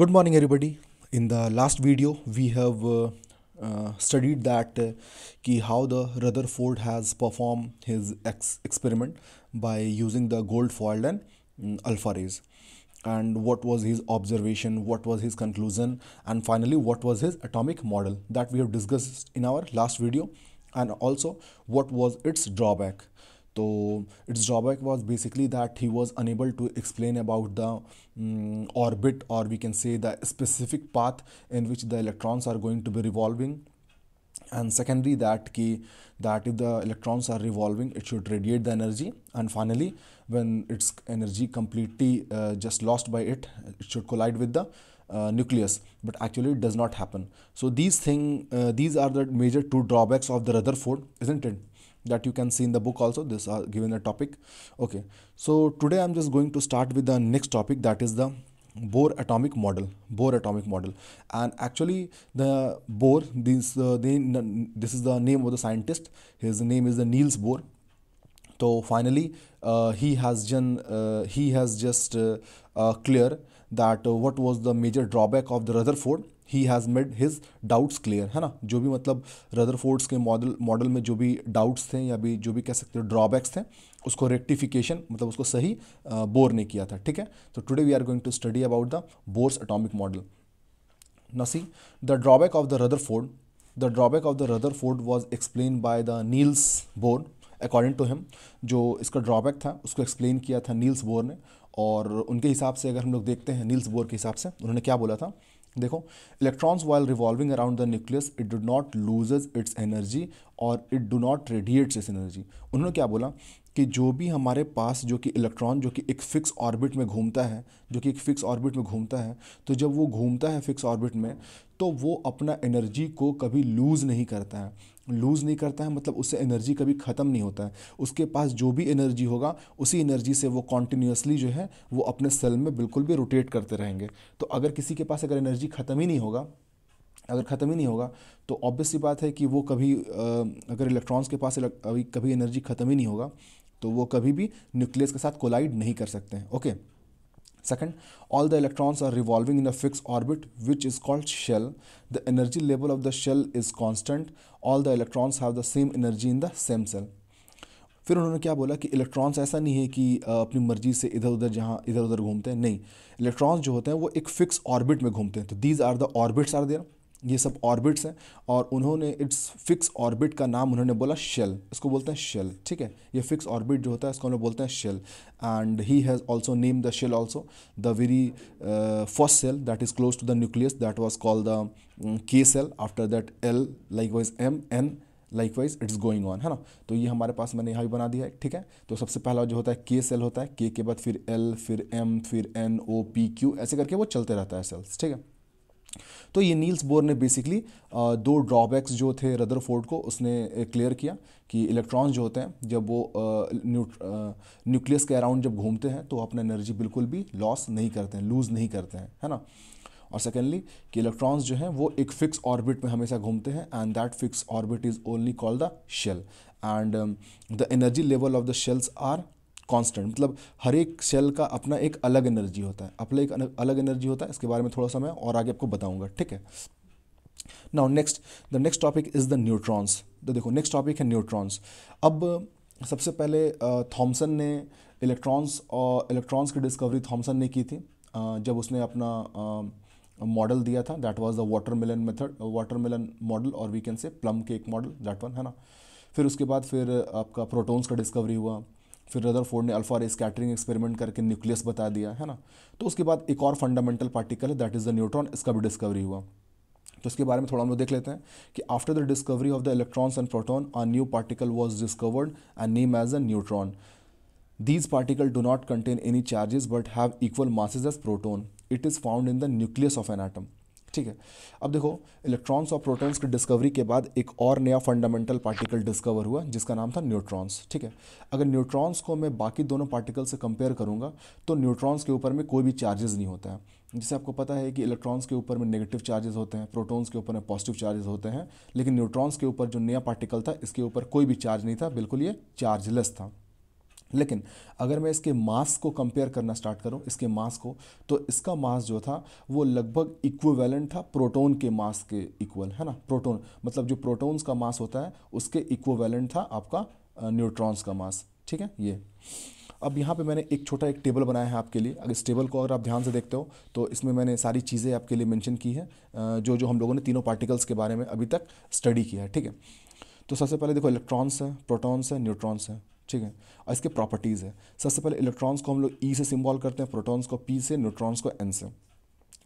good morning everybody in the last video we have uh, uh, studied that uh, how the rutherford has performed his ex experiment by using the gold foil and um, mm, alpha rays and what was his observation what was his conclusion and finally what was his atomic model that we have discussed in our last video and also what was its drawback so its drawback was basically that he was unable to explain about the mm, orbit or we can say the specific path in which the electrons are going to be revolving and secondly that that if the electrons are revolving it should radiate the energy and finally when its energy completely uh, just lost by it it should collide with the uh, nucleus but actually it does not happen so these thing uh, these are the major two drawbacks of the rutherford isn't it that you can see in the book also this are uh, given a topic okay so today i'm just going to start with the next topic that is the Bohr atomic model Bohr atomic model and actually the Bohr this uh, they, this is the name of the scientist his name is the Niels Bohr so finally uh, he has done uh, he has just uh, uh, clear that what was the major drawback of the Rutherford he has made his doubts clear है ना जो भी मतलब Rutherford's के model model में जो भी doubts थे या भी जो भी कह सकते हो ड्रॉबैक्स थे उसको रेक्टिफिकेशन मतलब उसको सही बोर ने किया था ठीक है तो today we are going to study about the Bohr's atomic model the drawback of the Rutherford the drawback of the Rutherford was explain by the Niels Bohr according to him जो इसका drawback था उसको explain किया था Niels Bohr ने और उनके हिसाब से अगर हम लोग देखते हैं नील्स बोर के हिसाब से उन्होंने क्या बोला था देखो electrons while revolving around the nucleus it do not loses its energy और इट डू नॉट रेडिएट्स इस एनर्जी उन्होंने क्या बोला कि जो भी हमारे पास जो कि इलेक्ट्रॉन जो कि एक फ़िक्स ऑर्बिट में घूमता है जो कि एक फ़िक्स ऑर्बिट में घूमता है तो जब वो घूमता है फ़िक्स ऑर्बिट में तो वो अपना एनर्जी को कभी लूज़ नहीं करता है लूज़ नहीं करता है मतलब उससे एनर्जी कभी ख़त्म नहीं होता है उसके पास जो भी एनर्जी होगा उसी एनर्जी से वो कॉन्टीन्यूसली जो है वो अपने सेल में बिल्कुल भी रोटेट करते रहेंगे तो अगर किसी के पास अगर एनर्जी ख़त्म ही नहीं होगा अगर ख़त्म ही नहीं होगा तो ऑब्वियसली बात है कि वो कभी अगर इलेक्ट्रॉन्स के पास कभी एनर्जी ख़त्म ही नहीं होगा तो वो कभी भी न्यूक्लियस के साथ कोलाइड नहीं कर सकते हैं okay Second, all the electrons are revolving in a fixed orbit which is called shell. The energy level of the shell is constant. All the electrons have the same energy in the same cell. फिर उन्होंने क्या बोला कि electrons ऐसा नहीं है कि अपनी मर्जी से इधर उधर जहाँ इधर उधर घूमते हैं नहीं इलेक्ट्रॉन्स जो होते हैं वो एक फिक्स ऑर्बिट में घूमते हैं तो these are the orbits are there ये सब ऑर्बिट्स हैं और उन्होंने इट्स फिक्स ऑर्बिट का नाम उन्होंने बोला शेल इसको बोलते हैं शेल ठीक है ये फिक्स ऑर्बिट जो होता है इसको हम लोग बोलते हैं shell and he has also name the shell also the very first shell that is close to the nucleus that was called the K shell after that L likewise M N likewise it's going on है ना तो ये हमारे पास मैंने यहाँ भी बना दिया है ठीक है तो सबसे पहला जो होता है के सेल होता है के के बाद फिर एल फिर एम फिर एन ओ पी क्यू ऐसे करके वो चलते रहता है सेल्स ठीक है तो ये नील्स बोर ने बेसिकली दो ड्रॉबैक्स जो थे रदरफोर्ड को उसने क्लियर किया कि इलेक्ट्रॉन्स जो होते हैं जब वो न्यूक्लियस के अराउंड जब घूमते हैं तो अपना एनर्जी बिल्कुल भी लॉस नहीं करते हैं लूज़ नहीं करते हैं है ना और सेकेंडली कि इलेक्ट्रॉन्स जो हैं वो एक फिक्स ऑर्बिट में हमेशा घूमते हैं and that fix orbit is only called the shell and the energy level of the shells are constant मतलब हर एक सेल का अपना एक अलग एनर्जी होता है अपना एक अलग एनर्जी होता है इसके बारे में थोड़ा सा मैं और आगे आपको बताऊंगा ठीक है now next the next topic is the neutrons तो देखो नेक्स्ट टॉपिक है न्यूट्रॉन्स अब सबसे पहले थॉमसन ने इलेक्ट्रॉन्स और इलेक्ट्रॉन्स की डिस्कवरी थॉमसन ने की थी जब उसने अपना मॉडल दिया था that was the watermelon method watermelon model और we can say plum cake model that one है ना फिर उसके बाद फिर आपका प्रोटॉन्स का डिस्कवरी हुआ फिर रदरफोर्ड ने अल्फा रे स्कैटरिंग एक्सपेरिमेंट करके न्यूक्लियस बता दिया है ना तो उसके बाद एक और फंडामेंटल पार्टिकल है दैट इज़ द न्यूट्रॉन इसका भी डिस्कवरी हुआ तो इसके बारे में थोड़ा हम लोग देख लेते हैं कि after the discovery of the electrons and proton a new particle was discovered and name as a neutron these particle do not contain any charges but have equal masses as proton it is found in the nucleus of an atom ठीक है अब देखो electrons और protons की discovery के बाद एक और नया फंडामेंटल पार्टिकल डिस्कवर हुआ जिसका नाम था न्यूट्रॉन्स ठीक है अगर न्यूट्रॉन्स को मैं बाकी दोनों पार्टिकल से कंपेयर करूंगा तो न्यूट्रॉन्स के ऊपर में कोई भी चार्जेस नहीं होता है जैसे आपको पता है कि इलेक्ट्रॉन्स के ऊपर में नेगेटिव चार्जेस होते हैं प्रोटॉन्स के ऊपर में पॉजिटिव चार्जेस होते हैं लेकिन न्यूट्रॉन्स के ऊपर जो नया पार्टिकल था इसके ऊपर कोई भी चार्ज नहीं था बिल्कुल ये चार्जलेस था लेकिन अगर मैं इसके मास को कंपेयर करना स्टार्ट करूं इसके मास को तो इसका मास जो था वो लगभग इक्ववेलेंट था प्रोटॉन के मास के इक्वल है ना प्रोटॉन मतलब जो प्रोटॉन्स का मास होता है उसके इक्ववेलेंट था आपका न्यूट्रॉन्स का मास ठीक है ये अब यहाँ पे मैंने एक छोटा एक टेबल बनाया है आपके लिए अगर इस टेबल को अगर आप ध्यान से देखते हो तो इसमें मैंने सारी चीज़ें आपके लिए मेंशन की है जो जो हम लोगों ने तीनों पार्टिकल्स के बारे में अभी तक स्टडी किया है ठीक है तो सबसे पहले देखो इलेक्ट्रॉन्स हैं प्रोटॉन्स हैं न्यूट्रॉन्स हैं ठीक है और इसके प्रॉपर्टीज़ है सबसे पहले इलेक्ट्रॉन्स को हम लोग ई e से सिम्बॉल करते हैं प्रोटॉन्स को पी से न्यूट्रॉन्स को एन से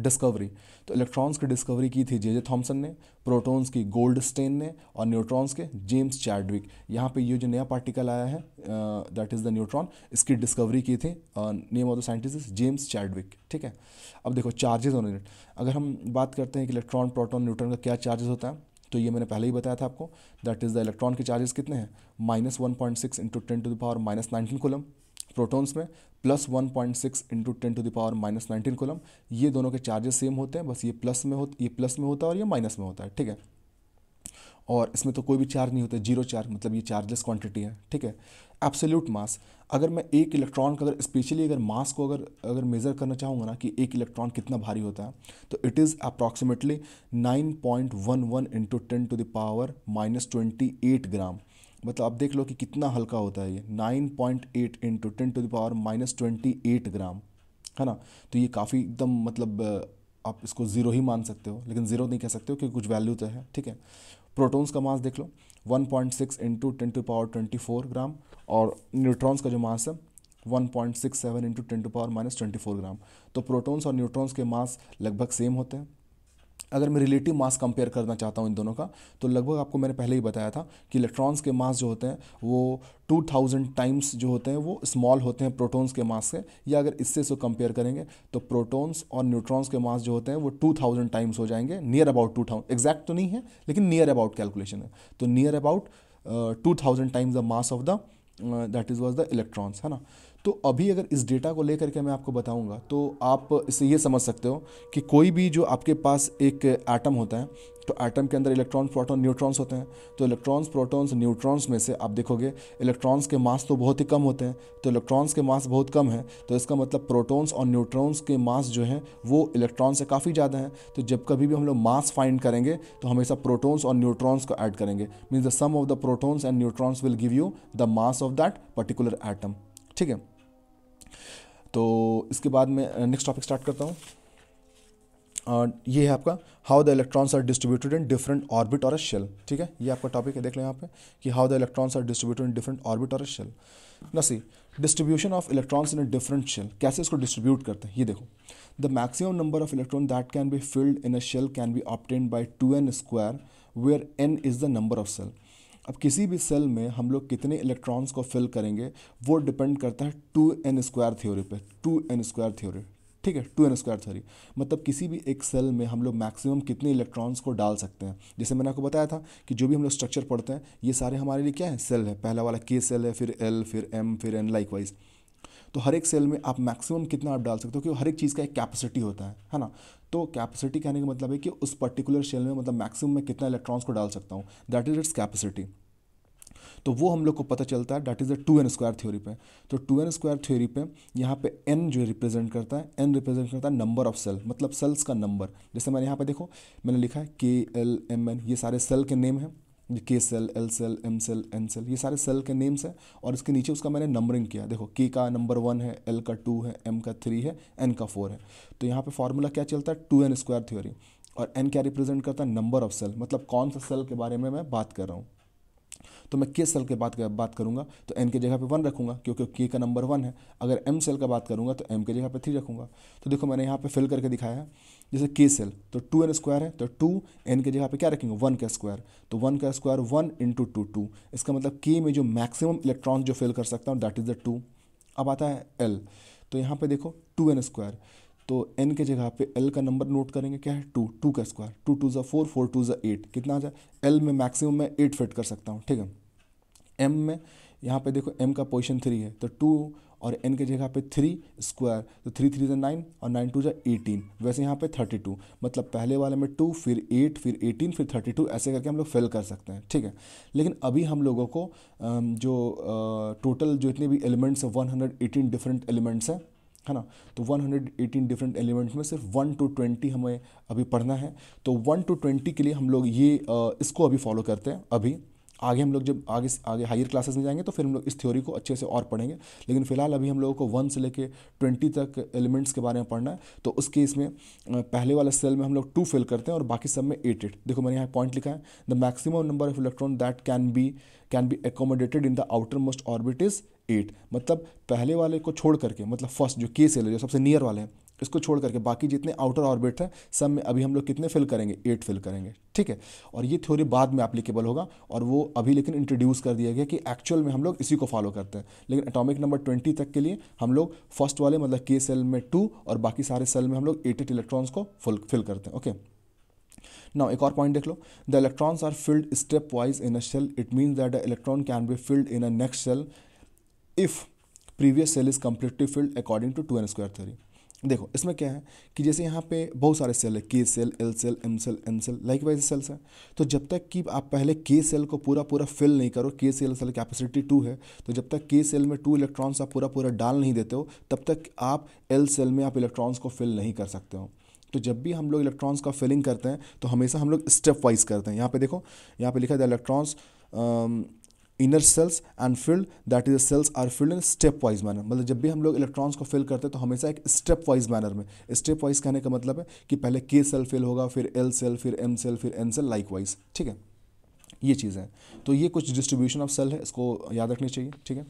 डिस्कवरी तो इलेक्ट्रॉन्स की डिस्कवरी की थी जे जे थॉम्सन ने प्रोटॉन्स की गोल्ड स्टेन ने और न्यूट्रॉन्स के जेम्स चैडविक यहाँ पे ये जो नया पार्टिकल आया है दैट इज़ द न्यूट्रॉन इसकी डिस्कवरी की थी name of the scientist James Chadwick ठीक है अब देखो चार्जेस ऑन यूनिट अगर हम बात करते हैं कि इलेक्ट्रॉन प्रोटॉन न्यूट्रॉन का क्या चार्जेस होता है तो ये मैंने पहले ही बताया था आपको दैट इज़ द इलेक्ट्रॉन के चार्जेस कितने हैं minus one point six into ten to the power minus nineteen coulomb protons में plus one point six into ten to the power minus nineteen coulomb ये दोनों के चार्जेस सेम होते हैं बस ये प्लस में हो ये प्लस में होता है और ये माइनस में होता है ठीक है और इसमें तो कोई भी चार्ज नहीं होता जीरो चार्ज मतलब ये चार्जलेस क्वांटिटी है ठीक है एब्सोल्यूट मास अगर मैं एक इलेक्ट्रॉन का अगर स्पेशली अगर मास को अगर अगर मेज़र करना चाहूँगा ना कि एक इलेक्ट्रॉन कितना भारी होता है तो it is approximately nine point one one into ten to the power minus twenty eight gram मतलब आप देख लो कि कितना हल्का होता है ये nine point eight into ten to the power minus twenty eight gram है ना तो ये काफ़ी एकदम मतलब आप इसको ज़ीरो ही मान सकते हो लेकिन ज़ीरो नहीं कह सकते हो क्योंकि कुछ वैल्यू तो है ठीक है प्रोटॉन्स का मास देख लो 1.6 point six into ten to power twenty four gram और न्यूट्रॉन्स का जो मास है 1.67 point six seven into ten to power minus twenty four gram तो प्रोटॉन्स और न्यूट्रॉन्स के मास लगभग सेम होते हैं अगर मैं रिलेटिव मास कंपेयर करना चाहता हूँ इन दोनों का तो लगभग आपको मैंने पहले ही बताया था कि इलेक्ट्रॉन्स के मास जो होते हैं वो 2000 टाइम्स जो होते हैं वो स्मॉल होते हैं प्रोटॉन्स के मास से या अगर इससे इसको कंपेयर करेंगे तो प्रोटॉन्स और न्यूट्रॉन्स के मास जो होते हैं वो 2000 टाइम्स हो जाएंगे near about two thousand exact तो नहीं है लेकिन नियर अबाउट कैलकुलेशन है तो near about two thousand times the mass of the that is was the electrons है ना तो अभी अगर इस डेटा को लेकर के मैं आपको बताऊंगा तो आप इसे ये समझ सकते हो कि कोई भी जो आपके पास एक एटम होता है तो एटम के अंदर इलेक्ट्रॉन प्रोटॉन न्यूट्रॉन्स होते हैं तो इलेक्ट्रॉन्स प्रोटॉन्स न्यूट्रॉन्स में से आप देखोगे इलेक्ट्रॉन्स के मास तो बहुत ही कम होते हैं तो इलेक्ट्रॉन्स के मास बहुत कम है तो इसका मतलब प्रोटॉन्स और न्यूट्रॉन्स के मास जो हैं वो इलेक्ट्रॉन से काफ़ी ज़्यादा हैं तो जब कभी भी हम लोग मास फाइंड करेंगे तो हमेशा प्रोटोन्स और न्यूट्रॉन्स को ऐड करेंगे means the sum of the protons and neutrons will give you the mass of that particular atom ठीक है तो इसके बाद मैं नेक्स्ट टॉपिक स्टार्ट करता हूँ और ये है आपका how the electrons are distributed in different orbit or a shell ठीक है ये आपका टॉपिक है देख लो यहाँ पे कि how the electrons are distributed in different orbit or a shell नसी distribution of electrons in a different shell कैसे इसको डिस्ट्रीब्यूट करते हैं ये देखो the maximum number of electron that can be filled in a shell can be obtain by two N square where N is the number of shell अब किसी भी cell में हम लोग कितने इलेक्ट्रॉन्स को फिल करेंगे वो डिपेंड करता है टू एन स्क्वायर थ्योरी पे टू एन स्क्वायर थ्योरी ठीक है टू एन स्क्वायर थ्योरी मतलब किसी भी एक सेल में हम लोग मैक्सिमम कितने इलेक्ट्रॉन्स को डाल सकते हैं जैसे मैंने आपको बताया था कि जो भी हम लोग स्ट्रक्चर पढ़ते हैं ये सारे हमारे लिए क्या है सेल है पहला वाला के सेल है फिर एल फिर एम फिर एन लाइक वाइज तो हर एक सेल में आप मैक्सिमम कितना आप डाल सकते हो क्योंकि हर एक चीज़ का एक कैपेसिटी होता है है ना तो कैपेसिटी कहने का मतलब है कि उस पर्टिकुलर सेल में मतलब मैक्सिमम मैं कितना इलेक्ट्रॉन्स को डाल सकता हूँ दैट इज़ इट्स कैपेसिटी तो वो हम लोग को पता चलता है that is the two N square theory पे तो टू एन स्क्वायर थ्योरी पे यहाँ पे एन जो रिप्रेजेंट करता है एन रिप्रेजेंट करता है नंबर ऑफ सेल मतलब सेल्स का नंबर जैसे मैंने यहाँ पर देखो मैंने लिखा है के एल एम एन ये सारे सेल के नेम हैं K shell L shell M shell N shell ये सारे सेल के नेम्स हैं और इसके नीचे उसका मैंने नंबरिंग किया देखो के का नंबर वन है एल का टू है एम का थ्री है एन का फोर है तो यहाँ पे फार्मूला क्या चलता है टू एन स्क्वायर थ्योरी और एन क्या रिप्रेजेंट करता है नंबर ऑफ सेल मतलब कौन सा सेल के बारे में मैं बात कर रहा हूँ तो मैं के सेल के बात कर, बात करूँगा तो एन के जगह पे वन रखूँगा क्योंकि के का नंबर वन है अगर एम सेल का बात करूँगा तो एम के जगह पे थ्री रखूँगा तो देखो मैंने यहाँ पे फिल करके दिखाया है जैसे के सेल तो टू एन स्क्वायर है तो टू एन के जगह पे क्या रखेंगे वन का स्क्वायर तो वन का square one into two two इसका मतलब के में जो मैक्सिमम इलेक्ट्रॉन जो फिल कर सकता हूँ दैट इज़ द टू अब आता है एल तो यहाँ पर देखो टू एन स्क्वायर तो एन के जगह पे एल का नंबर नोट करेंगे क्या है टू टू का स्क्वायर टू टू ज़ा फोर फोर टू ज़ा एट कितना आ जाए एल में मैक्सिमम मैं एट फिट कर सकता हूँ ठीक है एम में यहाँ पे देखो एम का पोजिशन थ्री है तो टू और एन के जगह पे थ्री स्क्वायर तो थ्री थ्री ज़ा नाइन और नाइन टू ज़ा एटीन वैसे यहाँ पे थर्टी टू मतलब पहले वाले में टू फिर एट फिर एटीन फिर थर्टी टू ऐसे करके हम लोग फेल कर सकते हैं ठीक है लेकिन अभी हम लोगों को जो टोटल जो इतने भी एलिमेंट्स हैं one hundred eighteen different elements हैं है ना तो 118 डिफरेंट एलिमेंट्स में सिर्फ 1 टू 20 हमें अभी पढ़ना है तो 1 टू 20 के लिए हम लोग ये इसको अभी फॉलो करते हैं अभी आगे हम लोग जब आगे आगे हायर क्लासेस में जाएंगे तो फिर हम लोग इस थ्योरी को अच्छे से और पढ़ेंगे लेकिन फिलहाल अभी हम लोगों को वन से लेके ट्वेंटी तक एलिमेंट्स के बारे में पढ़ना है तो उस केस में पहले वाले सेल में हम लोग टू फिल करते हैं और बाकी सब में एट एट देखो मैंने यहाँ पॉइंट लिखा है the maximum number of electron that can be can be accommodated in the outermost orbit is eight मतलब पहले वाले को छोड़ करके मतलब फर्स्ट जो के सेल है जो सबसे नियर वाले हैं इसको छोड़ करके बाकी जितने आउटर ऑर्बिट हैं सब में अभी हम लोग कितने फिल करेंगे एट फिल करेंगे ठीक है और ये थ्योरी बाद में एप्लीकेबल होगा और वो अभी लेकिन इंट्रोड्यूस कर दिया गया कि एक्चुअल में हम लोग इसी को फॉलो करते हैं लेकिन एटॉमिक नंबर ट्वेंटी तक के लिए हम लोग फर्स्ट वाले मतलब के सेल में टू और बाकी सारे सेल में हम लोग एट एट इलेक्ट्रॉन्स को फुल फिल करते हैं ओके नाउ एक और पॉइंट देख लो the electrons are filled stepwise in a shell it means that the electron can be filled in a next shell if previous shell is completely filled according to two N square theory देखो इसमें क्या है कि जैसे यहाँ पे बहुत सारे सेल है K shell L shell M shell N shell likewise shells हैं तो जब तक कि आप पहले के सेल को पूरा पूरा फिल नहीं करो के सेल सेल कैपेसिटी टू है तो जब तक के सेल में टू इलेक्ट्रॉन्स आप पूरा पूरा डाल नहीं देते हो तब तक आप एल सेल में आप इलेक्ट्रॉन्स को फिल नहीं कर सकते हो तो जब भी हम लोग इलेक्ट्रॉन्स का फिलिंग करते हैं तो हमेशा हम लोग स्टेप वाइज करते हैं यहाँ पे देखो यहाँ पे लिखा था electrons inner shells and filled that is shells are filled in stepwise manner मतलब जब भी हम लोग इलेक्ट्रॉन्स को फिल करते हैं तो हमेशा एक स्टेप वाइज मैनर में स्टेप वाइज कहने का मतलब है कि पहले के सेल फिल होगा फिर एल सेल फिर एम सेल फिर एन सेल लाइक वाइज ठीक है ये चीज़ें है तो ये कुछ डिस्ट्रीब्यूशन ऑफ सेल है इसको याद रखनी चाहिए ठीक है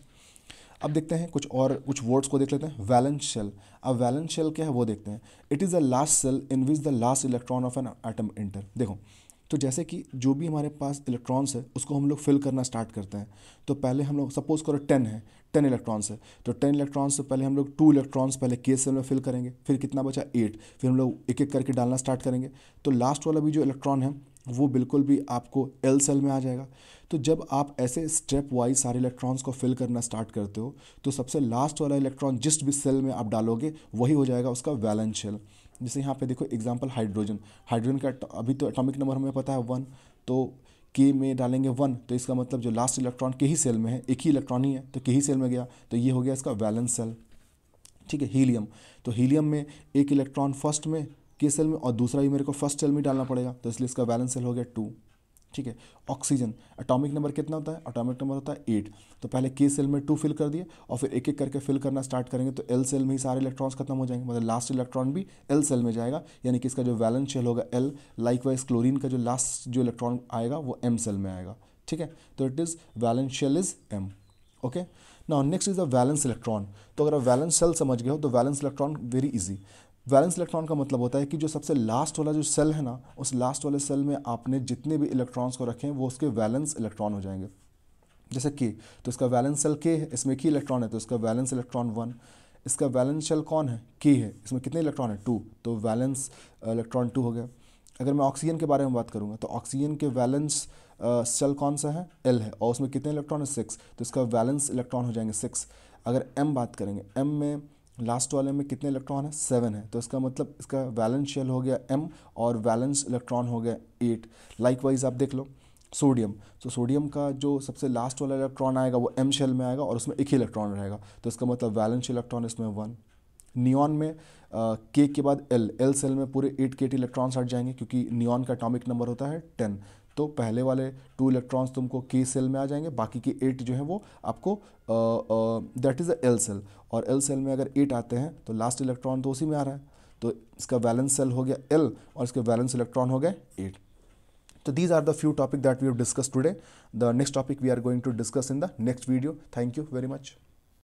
अब देखते हैं कुछ और कुछ वर्ड्स को देख लेते हैं वैलेंस सेल अब वैलेंस सेल क्या है वो देखते हैं it is the last shell in which the last electron of an atom enter देखो तो जैसे कि जो भी हमारे पास इलेक्ट्रॉन्स है उसको हम लोग फिल करना स्टार्ट करते हैं तो पहले हम लोग सपोज करो टेन है टेन इलेक्ट्रॉन्स है तो टेन इलेक्ट्रॉन्स से पहले हम लोग टू इलेक्ट्रॉन्स पहले के सेल में फिल करेंगे फिर कितना बचा एट फिर हम लोग एक एक करके डालना स्टार्ट करेंगे तो लास्ट वाला भी जो इलेक्ट्रॉन है वो बिल्कुल भी आपको एल सेल में आ जाएगा तो जब आप ऐसे स्टेप वाइज सारे इलेक्ट्रॉन्स को फिल करना स्टार्ट करते हो तो सबसे लास्ट वाला इलेक्ट्रॉन जिस भी सेल में आप डालोगे वही हो जाएगा उसका वैलेंस शेल जैसे यहाँ पे देखो एग्जांपल हाइड्रोजन हाइड्रोजन का अभी तो एटॉमिक नंबर हमें पता है वन तो के में डालेंगे वन तो इसका मतलब जो लास्ट इलेक्ट्रॉन के ही सेल में है एक ही इलेक्ट्रॉन ही है तो के ही सेल में गया तो ये हो गया इसका वैलेंस सेल ठीक है हीलियम तो हीलियम में एक इलेक्ट्रॉन फर्स्ट में के सेल में और दूसरा भी मेरे को फर्स्ट सेल में डालना पड़ेगा तो इसलिए इसका वैलेंस सेल हो गया टू ठीक है ऑक्सीजन एटॉमिक नंबर कितना होता है एटॉमिक नंबर होता है एट तो पहले के सेल में टू फिल कर दिए और फिर एक एक करके फिल करना स्टार्ट करेंगे तो एल सेल में ही सारे इलेक्ट्रॉन्स खत्म हो जाएंगे मतलब लास्ट इलेक्ट्रॉन भी एल सेल में जाएगा यानी कि इसका जो वैलेंस शेल होगा एल लाइक वाइज क्लोरीन का जो लास्ट जो इलेक्ट्रॉन आएगा वो एम सेल में आएगा ठीक है तो it is valence shell is M okay now next is the valence electron तो अगर आप वैलेंस सेल समझ गए हो तो valence electron very easy valence electron का मतलब होता है कि जो सबसे लास्ट वाला जो सेल है ना उस लास्ट वाले सेल में आपने जितने भी इलेक्ट्रॉन्स को रखें वो उसके वैलेंस इलेक्ट्रॉन हो जाएंगे जैसे के तो इसका वैलेंस सेल के है इसमें की इलेक्ट्रॉन है तो इसका वैलेंस इलेक्ट्रॉन वन इसका वैलेंस सेल कौन है के है इसमें कितने इलेक्ट्रॉन है टू तो वैलेंस इलेक्ट्रॉन टू हो गया अगर मैं ऑक्सीजन के बारे में बात करूँगा तो ऑक्सीजन के वैलेंस सेल uh, कौन सा है एल है और उसमें कितने इलेक्ट्रॉन है सिक्स तो इसका वैलेंस इलेक्ट्रॉन हो जाएंगे सिक्स अगर एम बात करेंगे एम में लास्ट वाले में कितने इलेक्ट्रॉन है सेवन है तो इसका मतलब इसका वैलेंस शेल हो गया एम और वैलेंस इलेक्ट्रॉन हो गया एट लाइकवाइज आप देख लो सोडियम तो सोडियम का जो सबसे लास्ट वाला इलेक्ट्रॉन आएगा वो एम शेल में आएगा और उसमें एक ही इलेक्ट्रॉन रहेगा तो इसका मतलब वैलेंस इलेक्ट्रॉन इसमें वन नियॉन में के के बाद एल एल सेल में पूरे एट के टी इलेक्ट्रॉन्स हट जाएंगे क्योंकि नियॉन का अटोमिक नंबर होता है टेन तो पहले वाले टू इलेक्ट्रॉन्स तुमको के सेल में आ जाएंगे बाकी के एट जो है वो आपको that is a L shell और एल सेल में अगर एट आते हैं तो लास्ट इलेक्ट्रॉन तो उसी में आ रहा है तो इसका वैलेंस सेल हो गया एल और इसके वैलेंस इलेक्ट्रॉन हो गए एट तो these are the few topic that we have discuss today the next topic we are going to discuss in the next video thank you very much